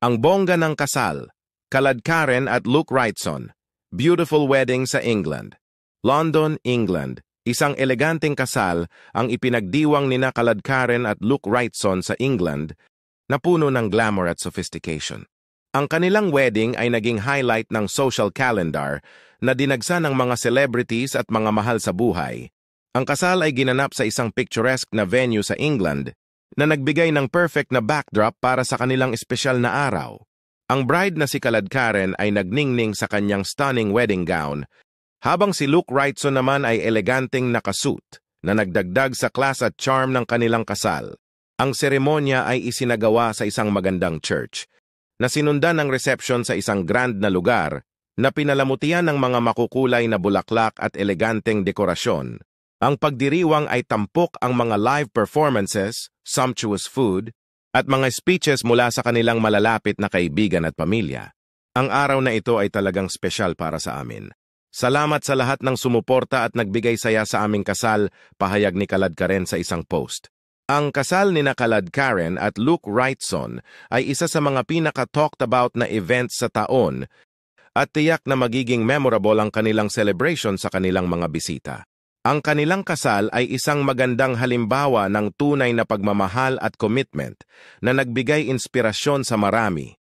Ang Bongga ng Kasal, Kalad Karen at Luke Wrightson, Beautiful Wedding sa England. London, England, isang eleganteng kasal ang ipinagdiwang nina Kalad Karen at Luke Wrightson sa England na puno ng glamour at sophistication. Ang kanilang wedding ay naging highlight ng social calendar na dinagsa ng mga celebrities at mga mahal sa buhay. Ang kasal ay ginanap sa isang picturesque na venue sa England na nagbigay ng perfect na backdrop para sa kanilang espesyal na araw. Ang bride na si Kalad Karen ay nagningning sa kanyang stunning wedding gown, habang si Luke Wrightson naman ay eleganteng nakasuit na nagdagdag sa class at charm ng kanilang kasal. Ang seremonya ay isinagawa sa isang magandang church, na sinundan ng reception sa isang grand na lugar na pinalamutian ng mga makukulay na bulaklak at eleganteng dekorasyon. Ang pagdiriwang ay tampok ang mga live performances, sumptuous food, at mga speeches mula sa kanilang malalapit na kaibigan at pamilya. Ang araw na ito ay talagang special para sa amin. Salamat sa lahat ng sumuporta at nagbigay saya sa aming kasal, pahayag ni Kalad Karen sa isang post. Ang kasal ni Nakalad Karen at Luke Wrightson ay isa sa mga pinaka-talked about na events sa taon at tiyak na magiging memorable ang kanilang celebration sa kanilang mga bisita. Ang kanilang kasal ay isang magandang halimbawa ng tunay na pagmamahal at commitment na nagbigay inspirasyon sa marami,